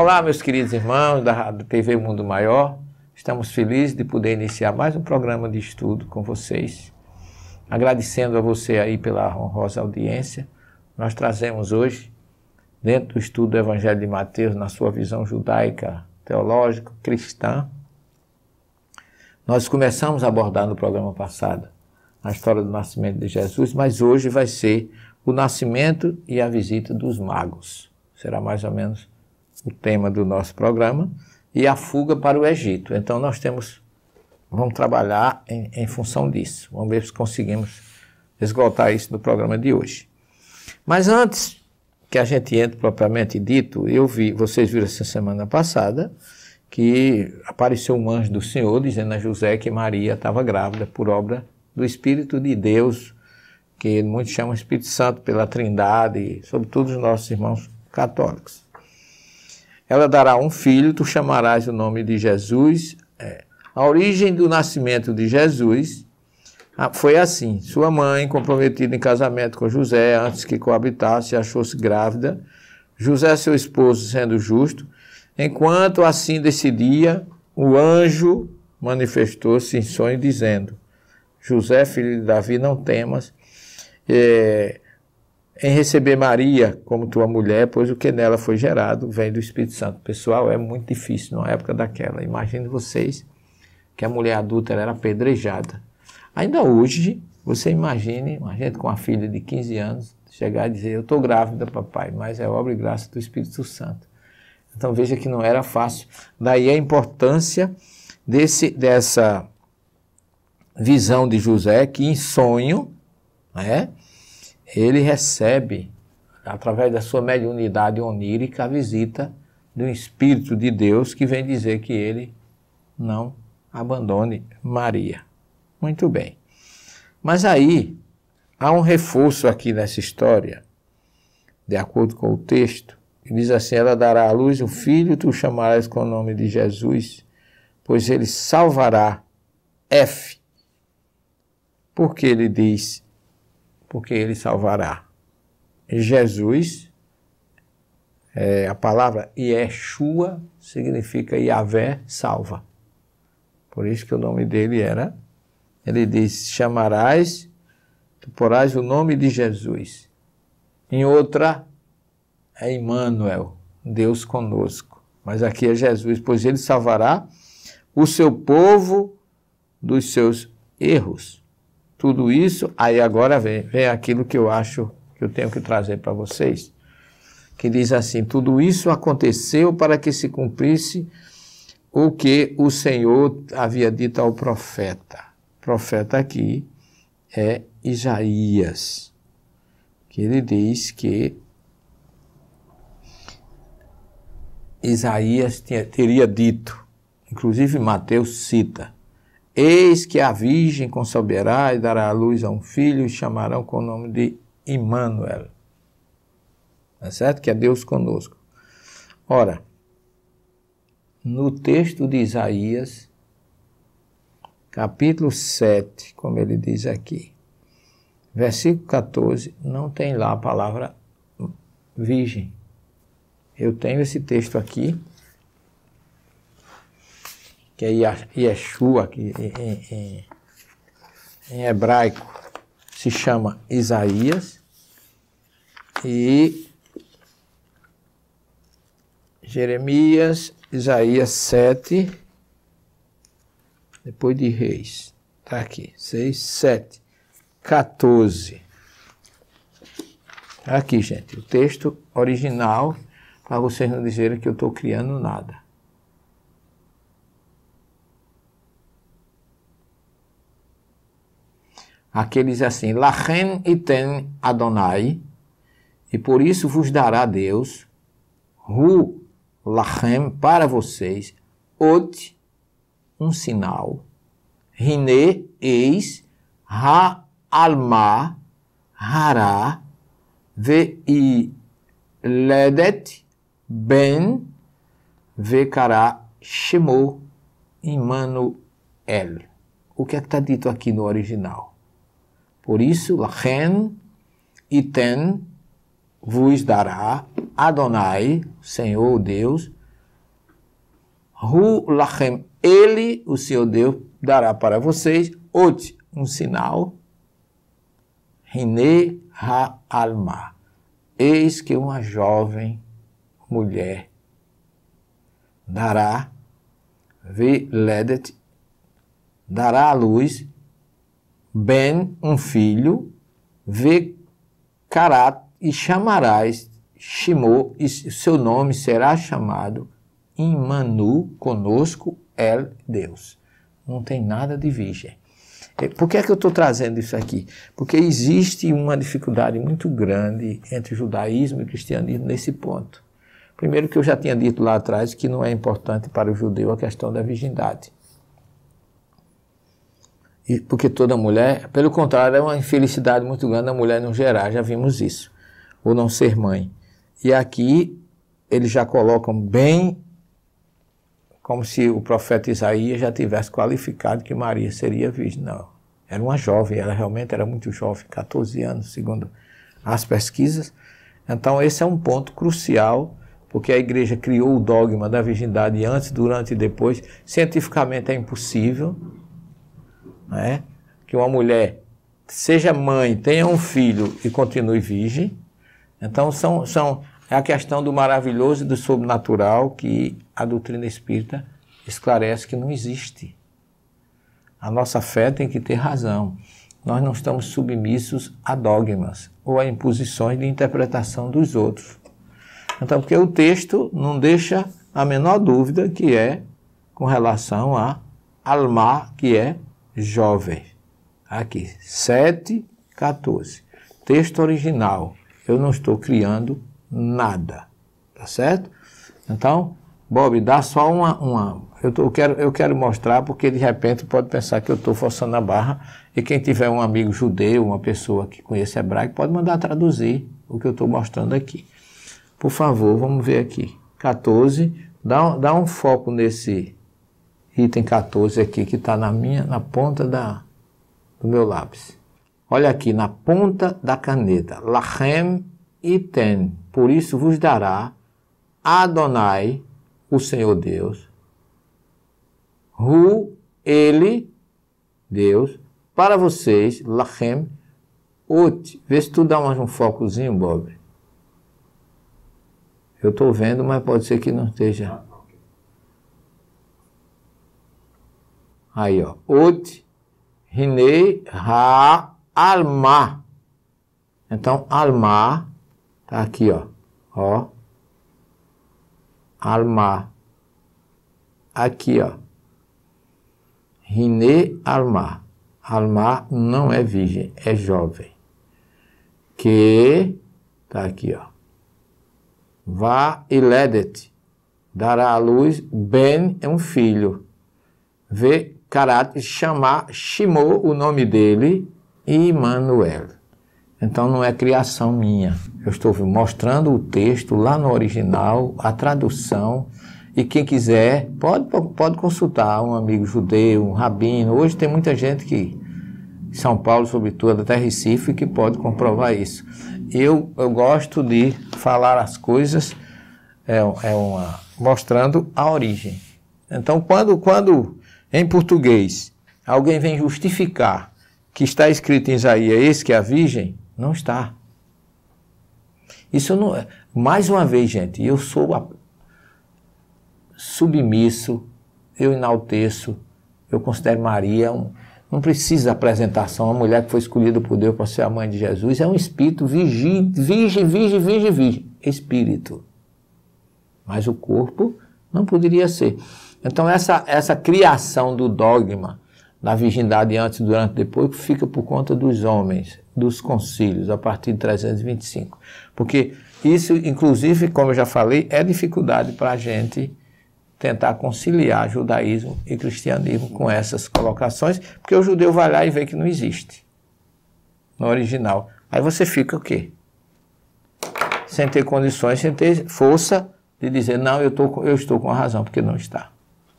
Olá, meus queridos irmãos da TV Mundo Maior. Estamos felizes de poder iniciar mais um programa de estudo com vocês. Agradecendo a você aí pela honrosa audiência. Nós trazemos hoje, dentro do estudo do Evangelho de Mateus, na sua visão judaica, teológica, cristã, nós começamos a abordar no programa passado a história do nascimento de Jesus, mas hoje vai ser o nascimento e a visita dos magos. Será mais ou menos o tema do nosso programa, e a fuga para o Egito. Então nós temos, vamos trabalhar em, em função disso. Vamos ver se conseguimos esgotar isso no programa de hoje. Mas antes que a gente entre propriamente dito, eu vi, vocês viram essa semana passada, que apareceu um anjo do Senhor dizendo a José que Maria estava grávida por obra do Espírito de Deus, que muitos chamam Espírito Santo pela Trindade, sobretudo os nossos irmãos católicos. Ela dará um filho, tu chamarás o nome de Jesus. É. A origem do nascimento de Jesus ah, foi assim: sua mãe, comprometida em casamento com José, antes que coabitasse, achou-se grávida. José, seu esposo, sendo justo, enquanto assim decidia, o anjo manifestou-se em sonho, dizendo: José, filho de Davi, não temas. É, em é receber Maria como tua mulher, pois o que nela foi gerado vem do Espírito Santo. Pessoal, é muito difícil numa época daquela. Imagine vocês que a mulher adulta era apedrejada. Ainda hoje, você imagine uma gente com uma filha de 15 anos chegar e dizer: Eu estou grávida, papai, mas é obra e graça do Espírito Santo. Então veja que não era fácil. Daí a importância desse, dessa visão de José, que em sonho, né? ele recebe, através da sua mediunidade onírica, a visita do Espírito de Deus que vem dizer que ele não abandone Maria. Muito bem. Mas aí há um reforço aqui nessa história, de acordo com o texto, que diz assim: Ela dará à luz um filho, tu o chamarás com o nome de Jesus, pois ele salvará F. Porque ele diz porque ele salvará. Jesus, é, a palavra Yeshua significa Yahvé salva. Por isso que o nome dele era, ele diz, chamarás, tu porás o nome de Jesus. Em outra, é Emmanuel, Deus conosco. Mas aqui é Jesus, pois ele salvará o seu povo dos seus erros tudo isso, aí agora vem, vem aquilo que eu acho que eu tenho que trazer para vocês, que diz assim: tudo isso aconteceu para que se cumprisse o que o Senhor havia dito ao profeta. O profeta aqui é Isaías, que ele diz que Isaías tinha, teria dito, inclusive Mateus cita, Eis que a Virgem conceberá e dará à luz a um filho e chamarão com o nome de Immanuel. é certo? Que é Deus conosco. Ora, no texto de Isaías, capítulo 7, como ele diz aqui, versículo 14, não tem lá a palavra virgem. Eu tenho esse texto aqui que é Yeshua, que em, em, em hebraico se chama Isaías, e Jeremias, Isaías 7, depois de Reis, está aqui, 6, 7, 14. Tá aqui, gente, o texto original, para vocês não dizerem que eu estou criando nada. aqueles diz assim: Lachem iten Adonai, e por isso vos dará Deus, Ru Lachem, para vocês, Ot, um sinal, Rine, eis, Ha Alma, Hará, Ve Ledet, Ben, Vecará, Shemou, Immanuel. O que é que está dito aqui no original? Por isso, Lachen Iten vos dará Adonai, Senhor Deus, Ru Lachem, ele, o seu Deus, dará para vocês, Ot, um sinal, Rine Ha-Alma, eis que uma jovem mulher dará, Veledet, dará à luz, Ben, um filho, vê Karat e chamarás Shimô, e seu nome será chamado Imanu, conosco, El Deus. Não tem nada de virgem. É, por que é que eu estou trazendo isso aqui? Porque existe uma dificuldade muito grande entre judaísmo e cristianismo nesse ponto. Primeiro que eu já tinha dito lá atrás que não é importante para o judeu a questão da virgindade porque toda mulher, pelo contrário, é uma infelicidade muito grande a mulher não gerar, já vimos isso, ou não ser mãe. E aqui eles já colocam bem como se o profeta Isaías já tivesse qualificado que Maria seria virgem. Não, era uma jovem, ela realmente era muito jovem, 14 anos, segundo as pesquisas. Então, esse é um ponto crucial, porque a igreja criou o dogma da virgindade antes, durante e depois. Cientificamente é impossível, né? que uma mulher seja mãe, tenha um filho e continue virgem. Então, são, são, é a questão do maravilhoso e do sobrenatural que a doutrina espírita esclarece que não existe. A nossa fé tem que ter razão. Nós não estamos submissos a dogmas ou a imposições de interpretação dos outros. Então, porque o texto não deixa a menor dúvida que é com relação a alma, que é jovem. Aqui, 7, 14. Texto original. Eu não estou criando nada. Tá certo? Então, Bob, dá só uma. uma eu, tô, eu, quero, eu quero mostrar, porque de repente pode pensar que eu estou forçando a barra. E quem tiver um amigo judeu, uma pessoa que conhece hebraico, pode mandar traduzir o que eu estou mostrando aqui. Por favor, vamos ver aqui. 14. Dá, dá um foco nesse item 14 aqui, que está na minha, na ponta da, do meu lápis. Olha aqui, na ponta da caneta, Lachem iten. por isso vos dará Adonai, o Senhor Deus, Hu, ele, Deus, para vocês, Lachem, Ut. Vê se tu dá mais um focozinho, Bob. Eu estou vendo, mas pode ser que não esteja. Aí, ó. Ut, Rine, Ra, Alma. Então, Alma tá aqui, ó. Ó. Alma. Aqui, ó. Rine Alma. Alma não é virgem, é jovem. Que tá aqui, ó. Vá e ledet. Dará à luz Ben é um filho. Vê caráter chamar, chamou o nome dele Immanuel. Então não é criação minha. Eu estou mostrando o texto lá no original, a tradução. E quem quiser pode, pode consultar um amigo judeu, um rabino. Hoje tem muita gente que, São Paulo, sobretudo, até Recife, que pode comprovar isso. Eu, eu gosto de falar as coisas é, é uma, mostrando a origem. Então, quando, quando em português alguém vem justificar que está escrito em Isaías que a virgem, não está. Isso não é. Mais uma vez, gente, eu sou a... submisso, eu enalteço, eu considero Maria um, não precisa apresentação. A mulher que foi escolhida por Deus para ser a mãe de Jesus é um espírito virgem, virgem, virgem, virgem. Espírito. Mas o corpo não poderia ser. Então, essa, essa criação do dogma da virgindade antes, durante e depois fica por conta dos homens, dos concílios, a partir de 325. Porque isso, inclusive, como eu já falei, é dificuldade para a gente tentar conciliar judaísmo e cristianismo com essas colocações, porque o judeu vai lá e vê que não existe no original. Aí você fica o quê? Sem ter condições, sem ter força de dizer, não, eu, tô, eu estou com a razão, porque não está.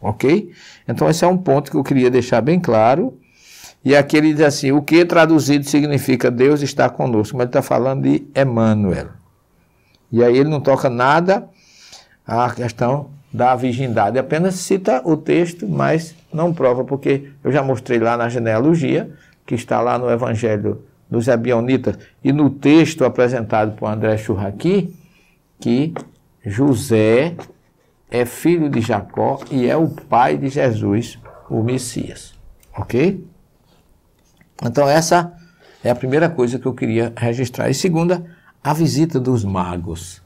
Ok? Então, esse é um ponto que eu queria deixar bem claro. E aqui ele diz assim: o que traduzido significa Deus está conosco, mas ele está falando de Emmanuel. E aí ele não toca nada à questão da virgindade, apenas cita o texto, mas não prova, porque eu já mostrei lá na genealogia, que está lá no Evangelho dos Abionitas, e no texto apresentado por André Churraqui, que José é filho de Jacó e é o pai de Jesus, o Messias. Ok? Então, essa é a primeira coisa que eu queria registrar. E segunda, a visita dos magos.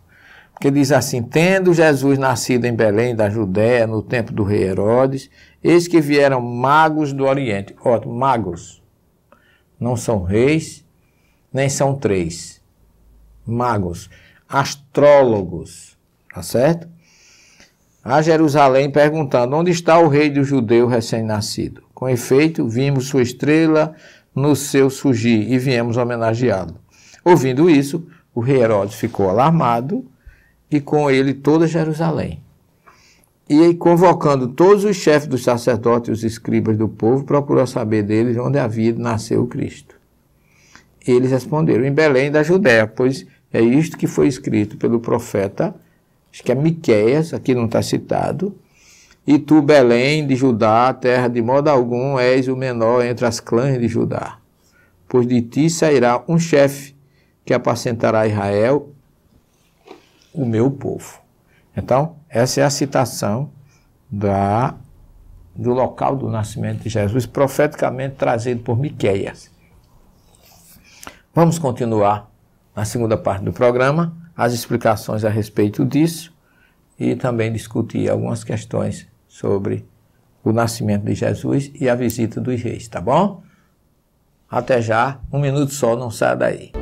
Porque diz assim: Tendo Jesus nascido em Belém, da Judéia, no tempo do rei Herodes, eis que vieram magos do Oriente. Ó, magos. Não são reis, nem são três. Magos. Astrólogos. Tá certo? a Jerusalém perguntando: Onde está o rei do judeu recém-nascido? Com efeito, vimos sua estrela no seu surgir e viemos homenageá-lo. Ouvindo isso, o rei Herodes ficou alarmado e com ele toda Jerusalém. E convocando todos os chefes dos sacerdotes e os escribas do povo, procurou saber deles onde havia nascido Cristo. Eles responderam: Em Belém da Judéia, pois é isto que foi escrito pelo profeta acho que é Miqueias, aqui não está citado. E tu, Belém, de Judá, terra de modo algum, és o menor entre as clãs de Judá. Pois de ti sairá um chefe que apacentará Israel, o meu povo. Então, essa é a citação da, do local do nascimento de Jesus, profeticamente trazido por Miqueias. Vamos continuar na segunda parte do programa as explicações a respeito disso e também discutir algumas questões sobre o nascimento de Jesus e a visita dos reis, tá bom? Até já, um minuto só, não sai daí.